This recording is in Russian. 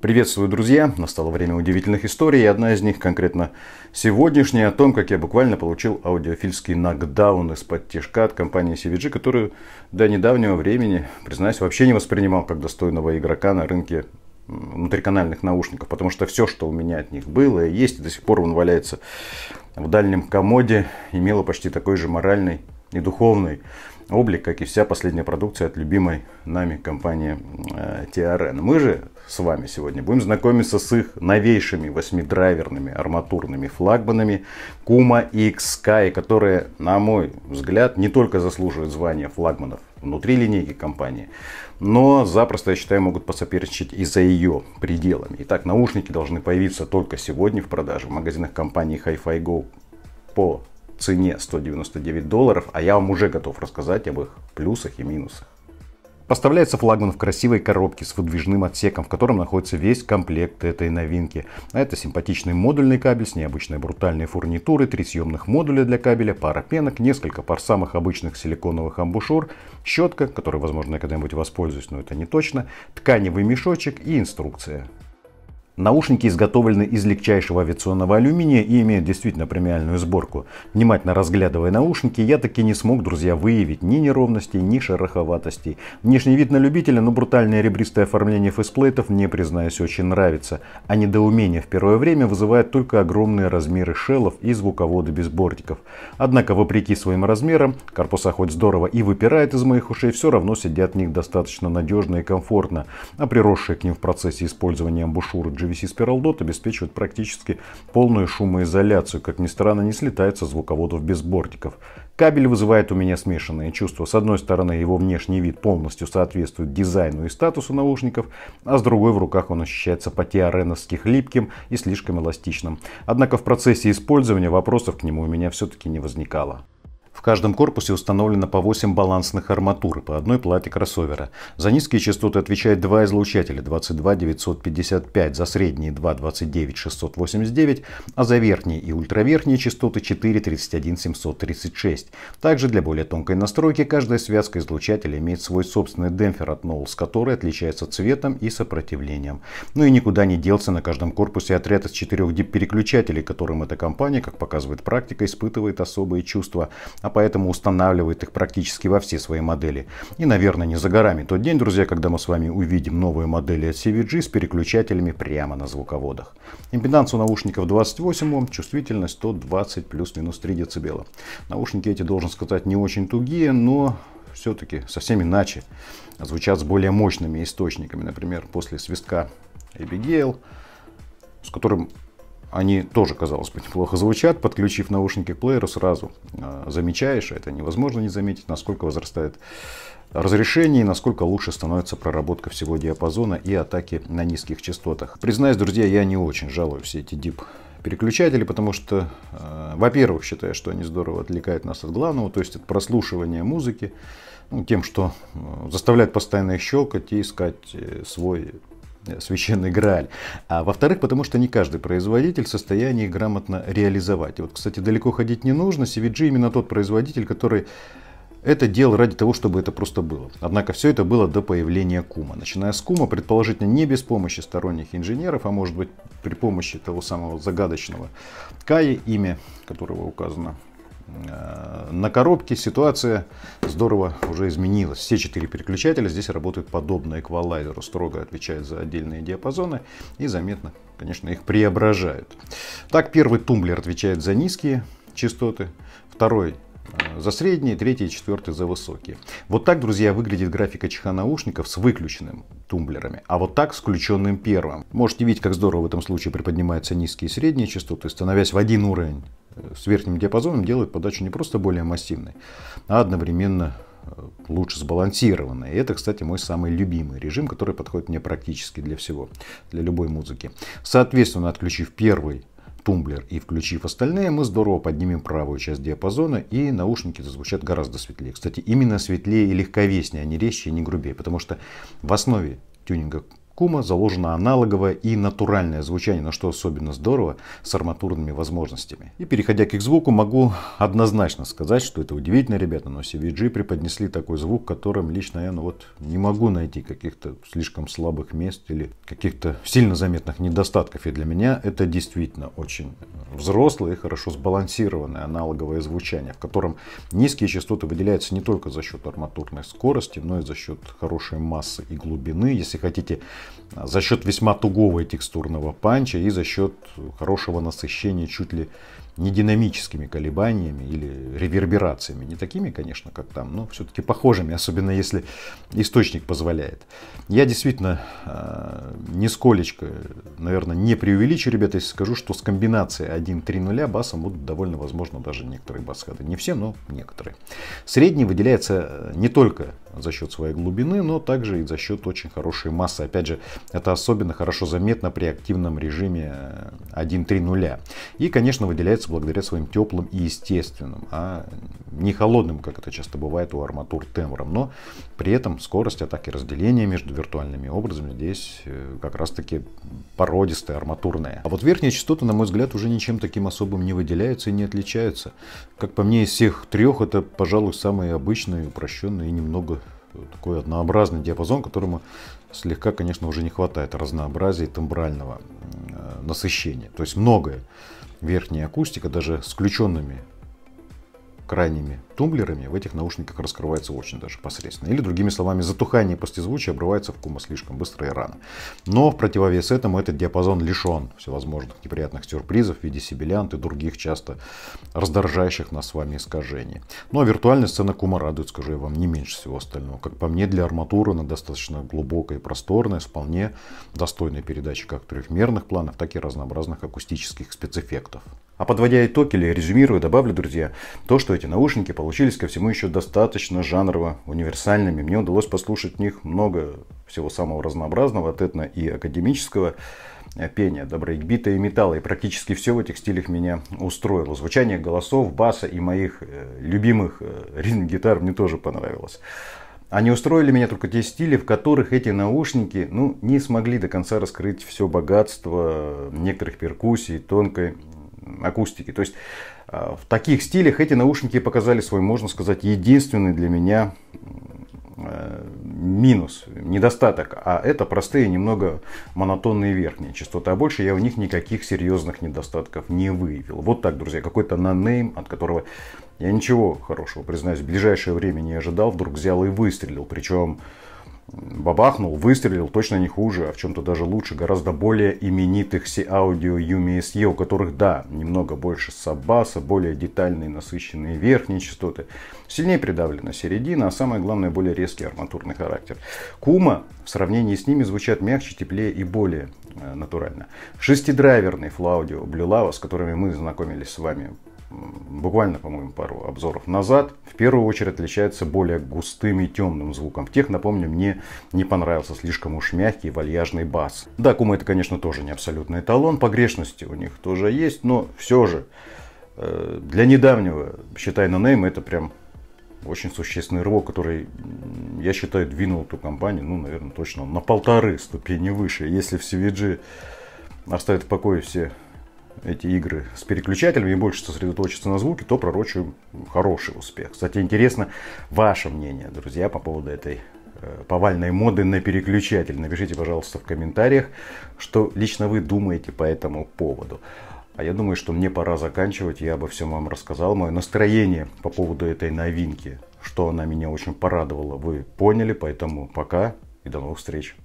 Приветствую, друзья! Настало время удивительных историй, и одна из них конкретно сегодняшняя, о том, как я буквально получил аудиофильский нокдаун из-под тяжка от компании CVG, которую до недавнего времени, признаюсь, вообще не воспринимал как достойного игрока на рынке внутриканальных наушников, потому что все, что у меня от них было и есть, и до сих пор он валяется в дальнем комоде, имело почти такой же моральный и духовный облик, как и вся последняя продукция от любимой нами компании э, TRN. Мы же с вами сегодня будем знакомиться с их новейшими восьмидрайверными арматурными флагманами Kuma X Sky, которые, на мой взгляд, не только заслуживают звания флагманов внутри линейки компании, но запросто, я считаю, могут посоперничать и за ее пределами. Итак, наушники должны появиться только сегодня в продаже в магазинах компании Hi-Fi Go по цене 199 долларов, а я вам уже готов рассказать об их плюсах и минусах. Поставляется флагман в красивой коробке с выдвижным отсеком, в котором находится весь комплект этой новинки. А это симпатичный модульный кабель с необычной брутальной фурнитурой, три съемных модуля для кабеля, пара пенок, несколько пар самых обычных силиконовых амбушюр, щетка, которой, возможно, я когда-нибудь воспользуюсь, но это не точно, тканевый мешочек и инструкция. Наушники изготовлены из легчайшего авиационного алюминия и имеют действительно премиальную сборку. Внимательно разглядывая наушники, я таки не смог, друзья, выявить ни неровностей, ни шероховатостей. Внешний вид на любителя, но брутальное ребристое оформление фейсплейтов мне, признаюсь, очень нравится. А недоумение в первое время вызывает только огромные размеры шелов и звуководы без бортиков. Однако, вопреки своим размерам, корпуса хоть здорово и выпирает из моих ушей, все равно сидят в них достаточно надежно и комфортно. А приросшие к ним в процессе использования амбушюры же VC Spiral Dot обеспечивает практически полную шумоизоляцию. Как ни странно, не слетается звуководов без бортиков. Кабель вызывает у меня смешанные чувства. С одной стороны, его внешний вид полностью соответствует дизайну и статусу наушников, а с другой в руках он ощущается по тиареновски липким и слишком эластичным. Однако в процессе использования вопросов к нему у меня все-таки не возникало каждом корпусе установлено по 8 балансных арматур по одной плате кроссовера. За низкие частоты отвечает два излучателя 22 955, за средние 29 689 а за верхние и ультраверхние частоты 4 31 736 Также для более тонкой настройки каждая связка излучателя имеет свой собственный демпфер от Knowles, который отличается цветом и сопротивлением. Ну и никуда не делся на каждом корпусе отряд из четырех переключателей, которым эта компания, как показывает практика, испытывает особые чувства. А поэтому устанавливает их практически во все свои модели. И, наверное, не за горами тот день, друзья, когда мы с вами увидим новые модели от CVG с переключателями прямо на звуководах. Импеданс у наушников 28 Ом, чувствительность 120 плюс-минус 3 дБ. Наушники эти, должен сказать, не очень тугие, но все-таки совсем иначе звучат с более мощными источниками. Например, после свистка Abigail, с которым они тоже, казалось бы, неплохо звучат. Подключив наушники к плееру, сразу а, замечаешь, это невозможно не заметить, насколько возрастает разрешение и насколько лучше становится проработка всего диапазона и атаки на низких частотах. Признаюсь, друзья, я не очень жалую все эти дип переключатели, потому что, э, во-первых, считаю, что они здорово отвлекают нас от главного, то есть от прослушивания музыки, ну, тем, что э, а, заставляет постоянно щелкать и искать э, свой Э, священный Грааль. А во-вторых, потому что не каждый производитель в состоянии грамотно реализовать. И вот, кстати, далеко ходить не нужно. CVG именно тот производитель, который это делал ради того, чтобы это просто было. Однако все это было до появления Кума. Начиная с Кума, предположительно, не без помощи сторонних инженеров, а может быть при помощи того самого загадочного Каи, имя которого указано на коробке ситуация здорово уже изменилась. Все четыре переключателя здесь работают подобно эквалайзеру, строго отвечают за отдельные диапазоны и заметно, конечно, их преображают. Так, первый тумблер отвечает за низкие частоты, второй Э, за средние, третий и четвертый за высокие. Вот так, друзья, выглядит графика чеха наушников с выключенным тумблерами, а вот так с включенным первым. Можете видеть, как здорово в этом случае приподнимаются низкие и средние частоты, становясь в один уровень э, с верхним диапазоном, делают подачу не просто более массивной, а одновременно э, лучше сбалансированная. И это, кстати, мой самый любимый режим, который подходит мне практически для всего, для любой музыки. Соответственно, отключив первый тумблер и включив остальные, мы здорово поднимем правую часть диапазона и наушники зазвучат гораздо светлее. Кстати, именно светлее и легковеснее, а не резче и не грубее, потому что в основе тюнинга Кума заложено аналоговое и натуральное звучание, на что особенно здорово, с арматурными возможностями. И переходя к их звуку, могу однозначно сказать, что это удивительно, ребята, но CVG преподнесли такой звук, которым лично я ну, вот, не могу найти каких-то слишком слабых мест или каких-то сильно заметных недостатков. И для меня это действительно очень взрослое и хорошо сбалансированное аналоговое звучание, в котором низкие частоты выделяются не только за счет арматурной скорости, но и за счет хорошей массы и глубины. Если хотите за счет весьма тугого и текстурного панча и за счет хорошего насыщения чуть ли не динамическими колебаниями или реверберациями. Не такими, конечно, как там, но все-таки похожими, особенно если источник позволяет. Я действительно э, нисколечко, наверное, не преувеличу, ребята, если скажу, что с комбинацией 1-3-0 басом будут довольно возможно даже некоторые басхеды. Не все, но некоторые. Средний выделяется э, не только за счет своей глубины, но также и за счет очень хорошей массы. Опять же, это особенно хорошо заметно при активном режиме 1.3.0. Э, и, конечно, выделяется благодаря своим теплым и естественным, а не холодным, как это часто бывает у арматур тембром. Но при этом скорость атаки разделения между виртуальными образами здесь э, как раз-таки породистая, арматурная. А вот верхние частоты, на мой взгляд, уже ничем таким особым не выделяются и не отличаются. Как по мне, из всех трех это, пожалуй, самые обычные, упрощенные и немного такой однообразный диапазон, которому слегка, конечно, уже не хватает разнообразия тембрального э, насыщения. То есть многое верхняя акустика, даже с включенными крайними тумблерами в этих наушниках раскрывается очень даже посредственно. Или, другими словами, затухание послезвучия обрывается в кума слишком быстро и рано. Но в противовес этому этот диапазон лишен всевозможных неприятных сюрпризов в виде сибилянт и других часто раздражающих нас с вами искажений. но ну, а виртуальная сцена кума радует, скажу я вам, не меньше всего остального. Как по мне, для арматуры она достаточно глубокая и просторная, с вполне достойной передачи как трехмерных планов, так и разнообразных акустических спецэффектов. А подводя итоги, или резюмируя, добавлю, друзья, то, что эти наушники получились ко всему еще достаточно жанрово универсальными. Мне удалось послушать в них много всего самого разнообразного, от этно и академического э, пения, до брейкбита и металла. И практически все в этих стилях меня устроило. Звучание голосов, баса и моих э, любимых э, ритм-гитар мне тоже понравилось. Они устроили меня только те стили, в которых эти наушники ну, не смогли до конца раскрыть все богатство некоторых перкуссий, тонкой акустики. То есть э, в таких стилях эти наушники показали свой, можно сказать, единственный для меня э, минус, недостаток, а это простые, немного монотонные верхние частоты, а больше я в них никаких серьезных недостатков не выявил. Вот так, друзья, какой-то нанейм, от которого я ничего хорошего, признаюсь, в ближайшее время не ожидал, вдруг взял и выстрелил, причем бабахнул, выстрелил точно не хуже, а в чем-то даже лучше, гораздо более именитых C-Audio Yumi SE, у которых, да, немного больше саббаса, более детальные насыщенные верхние частоты, сильнее придавлена середина, а самое главное, более резкий арматурный характер. Кума в сравнении с ними звучат мягче, теплее и более э, натурально. Шестидрайверный флаудио Blue Lava, с которыми мы знакомились с вами буквально, по-моему, пару обзоров назад, в первую очередь отличается более густым и темным звуком. В тех, напомню, мне не понравился слишком уж мягкий вальяжный бас. Да, Кума это, конечно, тоже не абсолютный эталон, погрешности у них тоже есть, но все же э, для недавнего, считай, на нейм это прям очень существенный рывок, который, я считаю, двинул эту компанию, ну, наверное, точно на полторы ступени выше. Если в CVG оставят в покое все эти игры с переключателями и больше сосредоточиться на звуке, то пророчу хороший успех. Кстати, интересно ваше мнение, друзья, по поводу этой э, повальной моды на переключатель. Напишите, пожалуйста, в комментариях, что лично вы думаете по этому поводу. А я думаю, что мне пора заканчивать. Я обо всем вам рассказал. Мое настроение по поводу этой новинки, что она меня очень порадовала, вы поняли. Поэтому пока и до новых встреч.